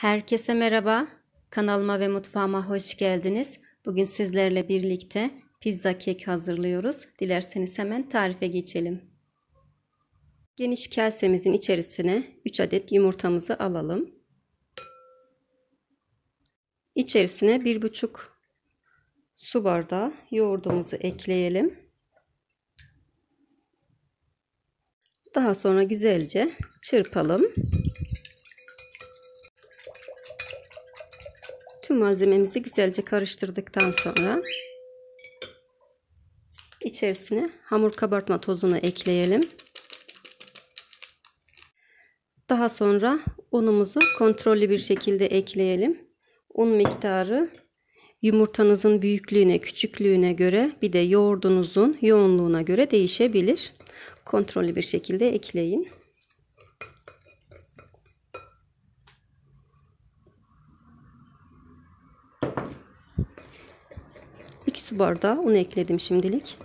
Herkese merhaba. Kanalıma ve mutfağıma hoş geldiniz. Bugün sizlerle birlikte pizza kek hazırlıyoruz. Dilerseniz hemen tarife geçelim. Geniş kasemizin içerisine 3 adet yumurtamızı alalım. İçerisine 1,5 su bardağı yoğurdumuzu ekleyelim. Daha sonra güzelce çırpalım. Tüm malzememizi güzelce karıştırdıktan sonra içerisine hamur kabartma tozunu ekleyelim. Daha sonra unumuzu kontrollü bir şekilde ekleyelim. Un miktarı yumurtanızın büyüklüğüne, küçüklüğüne göre bir de yoğurdunuzun yoğunluğuna göre değişebilir. Kontrollü bir şekilde ekleyin. su bardağı un ekledim şimdilik.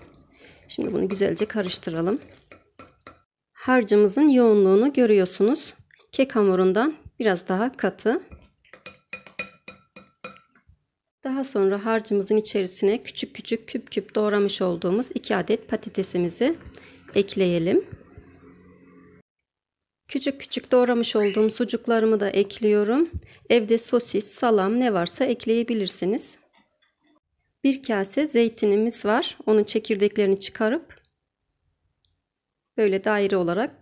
Şimdi bunu güzelce karıştıralım. Harcımızın yoğunluğunu görüyorsunuz. Kek hamurundan biraz daha katı. Daha sonra harcımızın içerisine küçük küçük küp küp doğramış olduğumuz 2 adet patatesimizi ekleyelim. Küçük küçük doğramış olduğum sucuklarımı da ekliyorum. Evde sosis, salam ne varsa ekleyebilirsiniz. Bir kase zeytinimiz var. Onun çekirdeklerini çıkarıp böyle daire olarak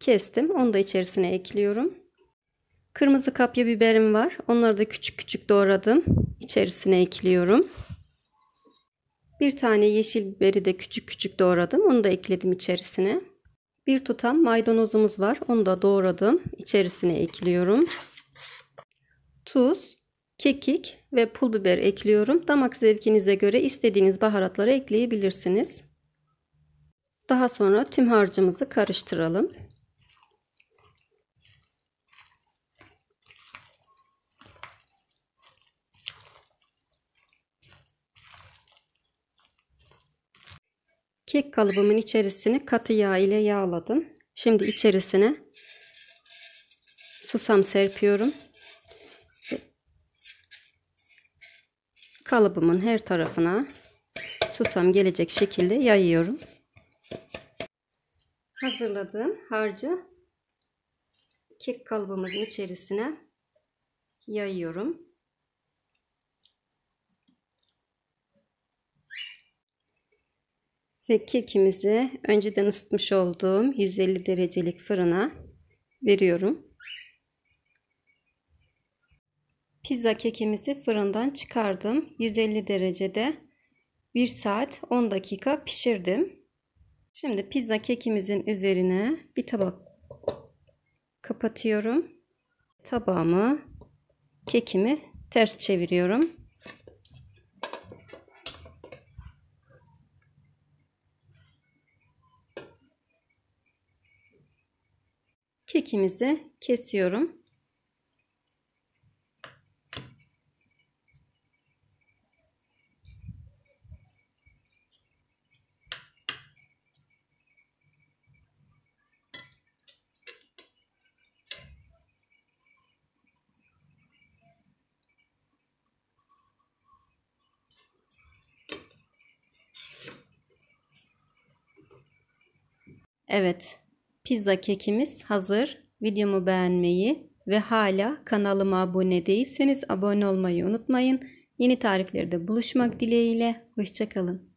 kestim. Onu da içerisine ekliyorum. Kırmızı kapya biberim var. Onları da küçük küçük doğradım. İçerisine ekliyorum. Bir tane yeşil biberi de küçük küçük doğradım. Onu da ekledim içerisine. Bir tutam maydanozumuz var. Onu da doğradım. İçerisine ekliyorum. Tuz, kekik ve pul biber ekliyorum. Damak zevkinize göre istediğiniz baharatları ekleyebilirsiniz. Daha sonra tüm harcımızı karıştıralım. Kek kalıbımın içerisini katı yağ ile yağladım. Şimdi içerisine susam serpiyorum. kalıbımın her tarafına susam gelecek şekilde yayıyorum. Hazırladığım harcı kek kalıbımızın içerisine yayıyorum. Ve kekimizi önceden ısıtmış olduğum 150 derecelik fırına veriyorum. Pizza kekimizi fırından çıkardım. 150 derecede 1 saat 10 dakika pişirdim. Şimdi pizza kekimizin üzerine bir tabak kapatıyorum. Tabağımı, kekimi ters çeviriyorum. Kekimizi kesiyorum. Evet, pizza kekimiz hazır. Videomu beğenmeyi ve hala kanalıma abone değilseniz abone olmayı unutmayın. Yeni tariflerde buluşmak dileğiyle. Hoşçakalın.